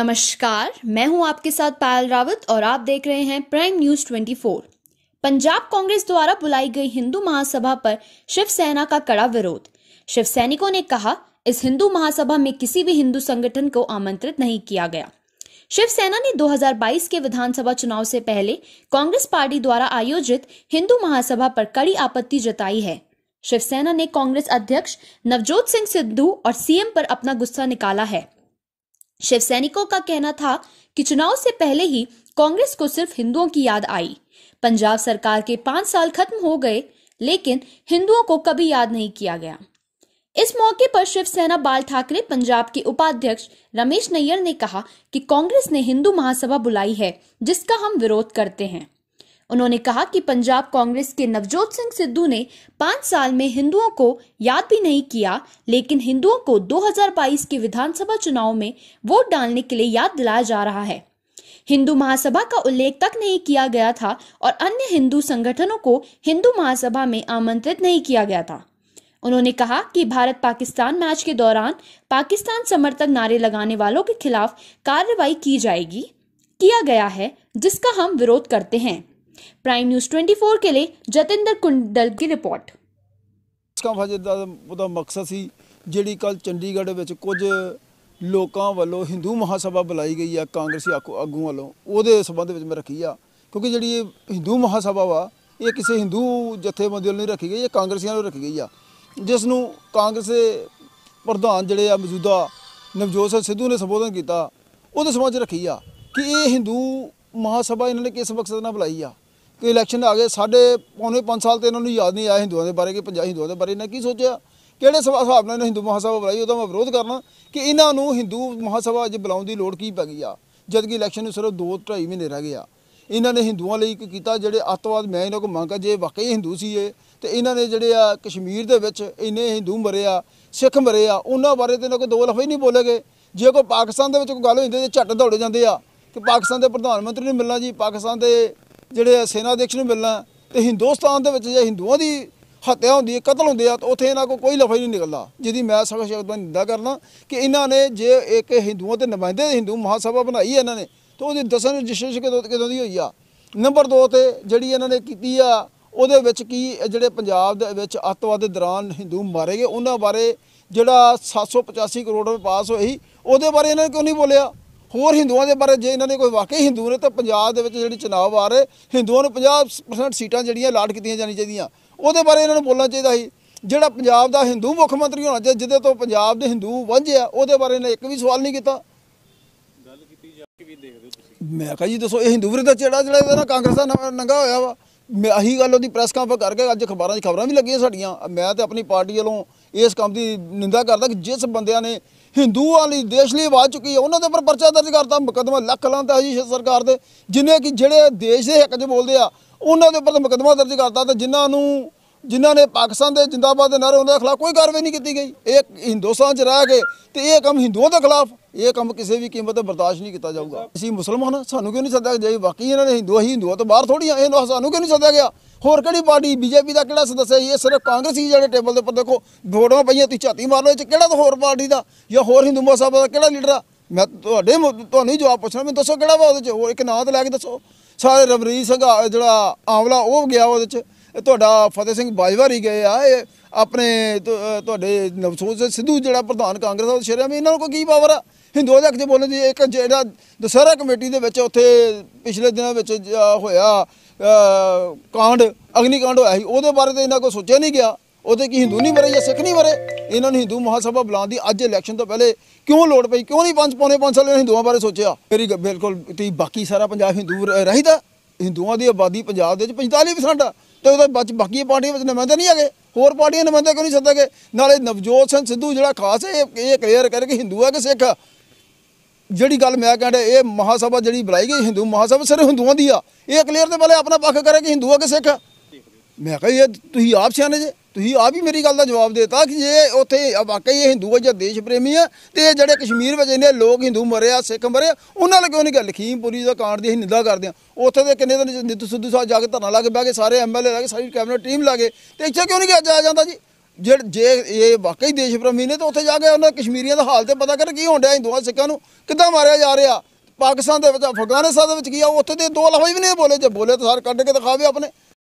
नमस्कार मैं हूं आपके साथ पायल रावत और आप देख रहे हैं प्राइम न्यूज 24। पंजाब कांग्रेस द्वारा बुलाई गई हिंदू महासभा पर शिवसेना का कड़ा विरोध शिव सैनिकों ने कहा इस हिंदू महासभा में किसी भी हिंदू संगठन को आमंत्रित नहीं किया गया शिवसेना ने 2022 के विधानसभा चुनाव से पहले कांग्रेस पार्टी द्वारा आयोजित हिंदू महासभा पर कड़ी आपत्ति जताई है शिवसेना ने कांग्रेस अध्यक्ष नवजोत सिंह सिद्धू और सीएम पर अपना गुस्सा निकाला है शिव सैनिकों का कहना था कि चुनाव से पहले ही कांग्रेस को सिर्फ हिंदुओं की याद आई पंजाब सरकार के पांच साल खत्म हो गए लेकिन हिंदुओं को कभी याद नहीं किया गया इस मौके पर शिवसेना बाल ठाकरे पंजाब के उपाध्यक्ष रमेश नैयर ने कहा कि कांग्रेस ने हिंदू महासभा बुलाई है जिसका हम विरोध करते हैं उन्होंने कहा कि पंजाब कांग्रेस के नवजोत सिंह सिद्धू ने पाँच साल में हिंदुओं को याद भी नहीं किया लेकिन हिंदुओं को 2022 के विधानसभा चुनाव में वोट डालने के लिए याद दिलाया जा रहा है हिंदू महासभा का उल्लेख तक नहीं किया गया था और अन्य हिंदू संगठनों को हिंदू महासभा में आमंत्रित नहीं किया गया था उन्होंने कहा कि भारत पाकिस्तान मैच के दौरान पाकिस्तान समर्थक नारे लगाने वालों के खिलाफ कार्रवाई की जाएगी किया गया है जिसका हम विरोध करते हैं प्राइम न्यूज 24 के लिए जतिंदर कुंडल की रिपोर्ट ਹਜੇ ਦਾ ਮਕਸਦ ਸੀ ਜਿਹੜੀ ਕੱਲ ਚੰਡੀਗੜ੍ਹ ਵਿੱਚ ਕੁਝ ਲੋਕਾਂ ਵੱਲੋਂ ਹਿੰਦੂ ਮਹਾਸਭਾ ਬੁਲਾਈ ਗਈ ਆ ਕਾਂਗਰਸੀ ਆਗੂ ਵੱਲੋਂ ਉਹਦੇ ਸਬੰਧ ਵਿੱਚ ਮੈਂ ਰੱਖੀ ਆ ਕਿਉਂਕਿ ਜਿਹੜੀ ਇਹ ਹਿੰਦੂ ਮਹਾਸਭਾ ਵਾ ਇਹ ਕਿਸੇ ਹਿੰਦੂ ਜਥੇਬੰਦੀ ਵੱਲੋਂ ਨਹੀਂ ਰੱਖੀ ਗਈ ਇਹ ਕਾਂਗਰਸੀਆਂ ਵੱਲੋਂ ਰੱਖੀ ਗਈ ਆ ਜਿਸ ਨੂੰ ਕਾਂਗਰਸ ਦੇ ਪ੍ਰਧਾਨ ਜਿਹੜੇ ਆ ਮੌਜੂਦਾ ਨਵਜੋਤ ਸਿੰਘ ਸਿੱਧੂ ਨੇ ਸੰਬੋਧਨ ਕੀਤਾ ਉਹਦੇ ਸਬੰਧ ਰੱਖੀ ਆ ਕਿ ਇਹ ਹਿੰਦੂ ਮਹਾਸਭਾ ਇਹਨਾਂ ਨੇ ਕਿਸ ਮਕਸਦ ਨਾਲ ਬੁਲਾਈ ਆ ਕਿ ਇਲੈਕਸ਼ਨ ਆ ਗਏ ਸਾਡੇ ਪੌਣੇ 5 ਸਾਲ ਤੇ ਇਹਨਾਂ ਨੂੰ ਯਾਦ ਨਹੀਂ ਆਇਆ ਹਿੰਦੂਆਂ ਦੇ ਬਾਰੇ ਕਿ ਪੰਜਾਬੀ ਹਿੰਦੂਆਂ ਦੇ ਬਾਰੇ ਇਹਨਾਂ ਕੀ ਸੋਚਿਆ ਕਿਹੜੇ ਹਿਸਾਬ ਨਾਲ ਹਿੰਦੂ ਮਹਾਸਭਾ ਬੁਲਾਈ ਉਹਦਾ ਮੈਂ ਵਿਰੋਧ ਕਰਨਾ ਕਿ ਇਹਨਾਂ ਨੂੰ ਹਿੰਦੂ ਮਹਾਸਭਾ ਅੱਜ ਬੁਲਾਉਣ ਦੀ ਲੋੜ ਕੀ ਪੈ ਗਈ ਆ ਜਦ ਕਿ ਇਲੈਕਸ਼ਨ ਨੂੰ ਸਿਰਫ 2 2.5 ਮਹੀਨੇ ਰਹਿ ਗਏ ਆ ਇਹਨਾਂ ਨੇ ਹਿੰਦੂਆਂ ਲਈ ਕੀ ਕੀਤਾ ਜਿਹੜੇ ਅੱਤਵਾਦ ਮੈਂ ਇਹਨਾਂ ਕੋ ਮੰਗਾ ਜੇ ਵਾਕਈ ਹਿੰਦੂ ਸੀ ਇਹ ਤੇ ਇਹਨਾਂ ਨੇ ਜਿਹੜੇ ਆ ਕਸ਼ਮੀਰ ਦੇ ਵਿੱਚ ਇੰਨੇ ਹਿੰਦੂ ਮਰੇ ਆ ਸਿੱਖ ਮਰੇ ਆ ਉਹਨਾਂ ਬਾਰੇ ਤੇ ਇਹਨਾਂ ਕੋ ਦੋ ਲਫ਼ਜ਼ ਨਹੀਂ ਬੋਲੇਗੇ ਜੇ ਕੋ ਪਾਕਿਸਤਾਨ ਦੇ ਵਿੱਚ ਕੋਈ ਗੱਲ ਹੁੰਦੀ ਤੇ ਝੱਟ ਦੌੜੇ ਜਾਂਦੇ ਆ ਕਿ ਪਾਕਿਸਤਾਨ ਦੇ ਪ੍ਰਧਾਨ ਮੰਤਰੀ ਨੂੰ ਮਿਲਣਾ ਜੀ ਪਾਕਿਸਤਾਨ ਦੇ ਜਿਹੜੇ ਸੈਨਾ ਅਧਿਕਸ਼ ਨੂੰ ਮਿਲਣਾ ਤੇ ਹਿੰਦੁਸਤਾਨ ਦੇ ਵਿੱਚ ਜੇ ਹਿੰਦੂਆਂ ਦੀ ਹੱਤਿਆ ਹੁੰਦੀ ਹੈ ਕਤਲ ਹੁੰਦੇ ਆ ਤਾਂ ਉੱਥੇ ਇਹਨਾਂ ਕੋ ਕੋਈ ਲਫ਼ਜ਼ ਨਹੀਂ ਨਿਕਲਦਾ ਜਿਹਦੀ ਮੈਂ ਸਭ ਸ਼ਬਦਾਂ ਨਿੰਦਾ ਕਰਨਾ ਕਿ ਇਹਨਾਂ ਨੇ ਜੇ ਇੱਕ ਹਿੰਦੂਆਂ ਤੇ ਨੁਮਾਇੰਦੇ ਹਿੰਦੂ ਮਹਾਸਭਾ ਬਣਾਈ ਹੈ ਇਹਨਾਂ ਨੇ ਤਾਂ ਉਹਦੀ ਦਸਨ ਰਜਿਸਟ੍ਰੇਸ਼ਨ ਕਿਦੋਂ ਕਿਦੋਂ ਦੀ ਹੋਈ ਆ ਨੰਬਰ 2 ਤੇ ਜਿਹੜੀ ਇਹਨਾਂ ਨੇ ਕੀਤੀ ਆ ਉਹਦੇ ਵਿੱਚ ਕੀ ਜਿਹੜੇ ਪੰਜਾਬ ਦੇ ਵਿੱਚ ਅੱਤਵਾਦ ਦੇ ਦੌਰਾਨ ਹਿੰਦੂ ਮਾਰੇ ਗਏ ਉਹਨਾਂ ਬਾਰੇ ਜਿਹੜਾ 785 ਕਰੋੜ ਰੁਪਏ ਪਾਸ ਹੋਈ ਉਹਦੇ ਬਾਰੇ ਇਹਨਾਂ ਨੇ ਕਿਉਂ ਨਹੀਂ ਬੋਲਿਆ ਹੋਰ ਹਿੰਦੂਆਂ ਦੇ ਬਾਰੇ ਜੇ ਇਹਨਾਂ ਨੇ ਕੋਈ ਵਾਕਈ ਹਿੰਦੂ ਨੇ ਤਾਂ ਪੰਜਾਬ ਦੇ ਵਿੱਚ ਜਿਹੜੀ ਚੁਣਾਵ ਆ ਰਹੇ ਹਿੰਦੂਆਂ ਨੂੰ 50% ਸੀਟਾਂ ਜਿਹੜੀਆਂ ਲਾਟ ਕੀਤੀਆਂ ਜਾਣੀ ਚਾਹੀਦੀਆਂ ਉਹਦੇ ਬਾਰੇ ਇਹਨਾਂ ਨੂੰ ਬੋਲਣਾ ਚਾਹੀਦਾ ਸੀ ਜਿਹੜਾ ਪੰਜਾਬ ਦਾ ਹਿੰਦੂ ਮੁੱਖ ਮੰਤਰੀ ਹੋਣਾ ਚਾਹੀਦਾ ਜਿਹਦੇ ਤੋਂ ਪੰਜਾਬ ਦੇ ਹਿੰਦੂ ਵਾਂਝਿਆ ਉਹਦੇ ਬਾਰੇ ਇਹਨਾਂ ਇੱਕ ਵੀ ਸਵਾਲ ਨਹੀਂ ਕੀਤਾ ਗੱਲ ਕੀਤੀ ਜਾ ਕੇ ਵੀ ਦੇਖਦੇ ਹੋ ਤੁਸੀਂ ਮੈਂ ਕਹਾਂ ਜੀ ਦੱਸੋ ਇਹ ਹਿੰਦੂ ਵਿਰੋਧ ਦਾ ਚਿਹੜਾ ਜਿਹੜਾ ਇਹਦਾ ਨਾ ਕਾਂਗਰਸ ਦਾ ਨੰਗਾ ਹੋਇਆ ਵਾ ਮੈਂ ਆਹੀ ਗੱਲ ਉਹਦੀ ਪ੍ਰੈਸ ਕਾਨਫਰੰਸ ਕਰਕੇ ਅੱਜ ਖਬਰਾਂ 'ਚ ਖਬਰਾਂ ਵੀ ਲੱਗੀਆਂ ਸਾਡੀਆਂ ਮੈਂ ਤੇ ਆਪਣੀ ਪਾਰਟੀ ਵੱਲੋਂ ਇਸ ਕੰਮ ਦੀ ਨਿੰਦਾ ਕਰਦਾ ਕਿ ਜਿਸ ਬੰਦਿਆਂ ਨੇ ਹਿੰਦੂਆਂ ਲਈ ਦੇਸ਼ ਲਈ ਆਵਾਜ਼ ਚੁੱਕੀ ਹੈ ਉਹਨਾਂ ਦੇ ਉੱਪਰ ਪਰਚਾ ਦਰਜ ਕਰਤਾ ਮੁਕਦਮਾ ਲੱਖ ਲਾਂਤਾ ਜੀ ਸਰਕਾਰ ਦੇ ਜਿਨੇ ਕਿ ਜਿਹੜੇ ਦੇਸ਼ ਦੇ ਹੱਕ 'ਚ ਬੋਲਦੇ ਆ ਉਹਨਾਂ ਦੇ ਉੱਪਰ ਮੁਕਦਮਾ ਦਰਜ ਕਰਤਾ ਤੇ ਜਿਨ੍ਹਾਂ ਨੂੰ ਜਿਨ੍ਹਾਂ ਨੇ ਪਾਕਿਸਤਾਨ ਦੇ ਜਿੰਦਾਬਾਦ ਦੇ ਨਾਰੇ ਉਹਦੇ ਦੇ ਖਿਲਾਫ ਕੋਈ ਕਾਰਵਾਈ ਨਹੀਂ ਕੀਤੀ ਗਈ ਇਹ ਹਿੰਦੁਸਤਾਨ 'ਚ ਰਹਿ ਕੇ ਤੇ ਇਹ ਕੰਮ ਹਿੰਦੂਆਂ ਦੇ ਖਿਲਾਫ ਇਹ ਕੰਮ ਕਿਸੇ ਵੀ ਕੀਮਤ ਤੇ ਬਰਦਾਸ਼ਤ ਨਹੀਂ ਕੀਤਾ ਜਾਊਗਾ ਅਸੀਂ ਮੁਸਲਮਾਨ ਸਾਨੂੰ ਕਿਉਂ ਨਹੀਂ ਸੱਦਿਆ ਜੇ ਵਾਕਈ ਇਹਨਾਂ ਨੇ ਹਿੰਦੂ ਹੀ ਹਿੰਦੂਆਂ ਤੋਂ ਬਾਹਰ ਥੋੜੀ ਆ ਇਹਨਾਂ ਸਾਨੂੰ ਕਿਉਂ ਨਹੀਂ ਸੱਦਿਆ ਗਿਆ ਹੋਰ ਕਿਹੜੀ ਪਾਰਟੀ ਬੀਜੇਪੀ ਦਾ ਕਿਹੜਾ ਸਦੱਸ ਹੈ ਇਹ ਸਿਰਫ ਕਾਂਗਰਸੀ ਜਿਹੜੇ ਟੇਬਲ ਦੇ ਉੱਪਰ ਦੇਖੋ ਵੋਟਾਂ ਪਈਆਂ ਤੁਸੀਂ ਝਾਤੀ ਮਾਰ ਲਓ ਇਹ ਕਿਹੜਾ ਹੋਰ ਪਾਰਟੀ ਦਾ ਜਾਂ ਹੋਰ ਹਿੰਦੂ ਮਸਾਬ ਦਾ ਕਿਹੜਾ ਲੀਡਰ ਆ ਮੈਂ ਤੁਹਾਡੇ ਤੁਹਾਨੂੰ ਹੀ ਜਵਾਬ ਪੁੱਛਣਾ ਮੈਨੂੰ ਦੱਸੋ ਕਿਹੜਾ ਵਾ ਉਹਦੇ 'ਚ ਹੋਰ ਇੱਕ ਨਾਂ ਤੇ ਲੈ ਕੇ ਦੱਸੋ ਸਾਰੇ ਰਵਰੀ ਸਿੰਘ ਜਿਹੜਾ ਆਂਵਲਾ ਉਹ ਗਿਆ ਉਹਦੇ 'ਚ ਤੁਹਾਡਾ ਫਤਿਹ ਸਿੰਘ ਬਾਜਵਾ ਹੀ ਗਏ ਆ ਇਹ ਆਪਣੇ ਤੁਹਾਡੇ ਨਵਸੋਜ ਸਿੱਧੂ ਜਿਹੜਾ ਪ੍ਰਧਾਨ ਕਾਂਗਰਸ ਦਾ ਸ਼ਰਿਆ ਵੀ ਇਹਨਾਂ ਨੂੰ ਕੋਈ ਕੀ ਪਾਵਰ ਆ ਹਿੰਦੂਆਂ ਦੇ ਅੱਗੇ ਬੋਲਣ ਦੀ ਇੱਕ ਜਿਹੜਾ ਦਸਹਿਰਾ ਕਮੇਟੀ ਦੇ ਵਿੱਚ ਉੱਥੇ ਪਿਛਲੇ ਦਿਨਾਂ ਵਿੱਚ ਹੋਇਆ ਕਾਂਡ ਅਗਨੀ ਕਾਂਡ ਹੋਇਆ ਸੀ ਉਹਦੇ ਬਾਰੇ ਤੇ ਇਹਨਾਂ ਕੋ ਸੋਚਿਆ ਨਹੀਂ ਗਿਆ ਉਹਦੇ ਕੀ ਹਿੰਦੂ ਨਹੀਂ ਮਰੇ ਜਾਂ ਸਿੱਖ ਨਹੀਂ ਮਰੇ ਇਹਨਾਂ ਨੂੰ ਹਿੰਦੂ ਮਹਾਸਭਾ ਬੁਲਾਉਣ ਦੀ ਅੱਜ ਇਲੈਕਸ਼ਨ ਤੋਂ ਪਹਿਲੇ ਕਿਉਂ ਲੋੜ ਪਈ ਕਿਉਂ ਨਹੀਂ ਪੰਜ ਪੌਣੇ ਪੰਜ ਸਾਲ ਹਿੰਦੂਆਂ ਬਾਰੇ ਸੋਚਿਆ ਮੇਰੀ ਬਿਲਕੁਲ ਤੇ ਬਾਕੀ ਸਾਰਾ ਪੰਜਾਬ ਹਿੰਦੂ ਰਹੀਦਾ ਹਿੰਦੂਆਂ ਦੀ ਆਬਾਦੀ ਪੰਜਾਬ ਦੇ ਵਿੱਚ 45% ਆ ਤੇ ਉਹਦੇ ਵਿੱਚ ਬਾਕੀ ਪਾਰਟੀਆਂ ਵਿੱਚ ਨੁਮਾਇੰਦੇ ਨਹੀਂ ਹੈਗੇ ਹੋਰ ਪਾਰਟੀਆਂ ਨੁਮਾਇੰਦੇ ਕਿਉਂ ਨਹੀਂ ਸੱਦਾਗੇ ਨਾਲੇ ਨਵਜੋਤ ਸਿੰਘ ਸਿੱਧੂ ਜਿਹੜਾ ਖਾਸ ਹੈ ਇਹ ਕਲੀਅਰ ਕਰਕੇ ਹਿੰਦੂ ਹੈ ਕਿ ਸਿੱਖ ਜਿਹੜੀ ਗੱਲ ਮੈਂ ਕਹਿੰਦਾ ਇਹ ਮਹਾਸਭਾ ਜਿਹੜੀ ਬੁਲਾਈ ਗਈ ਹਿੰਦੂ ਮਹਾਸਭਾ ਸਿਰ ਹਿੰਦੂਆਂ ਦੀ ਆ ਇਹ ਕਲੀਅਰ ਤੇ ਬਲੇ ਆਪਣਾ ਪੱਖ ਕਰੇ ਕਿ ਹਿੰਦੂ ਹੈ ਕਿ ਸਿੱਖ ਮੈਂ ਕਹਿੰਦਾ ਇਹ ਤੁਸੀਂ ਆਪ ਸਿਆਣੇ ਜੇ ਤੁਸੀਂ ਆ ਵੀ ਮੇਰੀ ਗੱਲ ਦਾ ਜਵਾਬ ਦੇਤਾ ਕਿ ਜੇ ਉੱਥੇ ਵਾਕਈ ਇਹ ਹਿੰਦੂ ਆ ਜਾਂ ਦੇਸ਼ ਪ੍ਰੇਮੀ ਆ ਤੇ ਇਹ ਜਿਹੜੇ ਕਸ਼ਮੀਰ ਵਿੱਚ ਇਹਨੇ ਲੋਕ ਹਿੰਦੂ ਮਰੇ ਆ ਸਿੱਖ ਮਰੇ ਉਹਨਾਂ ਲਈ ਕਿਉਂ ਨਹੀਂ ਗੱਲ ਪੂਰੀ ਦਾ ਕਾਂਡ ਦੀ ਅਸੀਂ ਨਿੰਦਾ ਕਰਦੇ ਆ ਉੱਥੇ ਦੇ ਕਿੰਨੇ ਦਿਨ ਨਿੱਤ ਸਿੱਧੂ ਸਾਹਿਬ ਜਾ ਕੇ ਧਰਨਾ ਲਾ ਕੇ ਬਹਿ ਗਏ ਸਾਰੇ ਐਮਐਲਏ ਲਾ ਕੇ ਸਾਰੀ ਕੈਬਨਿਟ ਟੀਮ ਲਾ ਕੇ ਤੇ ਇੱਥੇ ਕਿਉਂ ਨਹੀਂ ਗਿਆ ਆ ਜਾਂਦਾ ਜੀ ਜੇ ਇਹ ਵਾਕਈ ਦੇਸ਼ ਪ੍ਰੇਮੀ ਨੇ ਤਾਂ ਉੱਥੇ ਜਾ ਕੇ ਉਹਨਾਂ ਕਸ਼ਮੀਰੀਆਂ ਦਾ ਹਾਲ ਤੇ ਪਤਾ ਕਰ ਕੀ ਹੋਣ ਡਿਆ ਹਿੰਦੂਆਂ ਸਿੱਖਾਂ ਨੂੰ ਕਿੱਦਾਂ ਮਾਰਿਆ ਜਾ ਰਿਹਾ ਪਾਕਿਸਤਾਨ ਦੇ ਵਿੱਚ ਅਫਗਾਨਿਸਤਾਨ ਦੇ ਵਿੱਚ ਕੀ ਆ ਉੱਥੇ ਦੇ ਦੋ ਲਫ਼ਜ਼ ਵੀ ਨਹੀਂ ਬੋਲੇ ਜੇ ਬੋਲੇ ਤਾਂ ਸਾਰੇ ਕੱਢ ਕੇ ਦਿਖਾਵੇ ਆਪਣੇ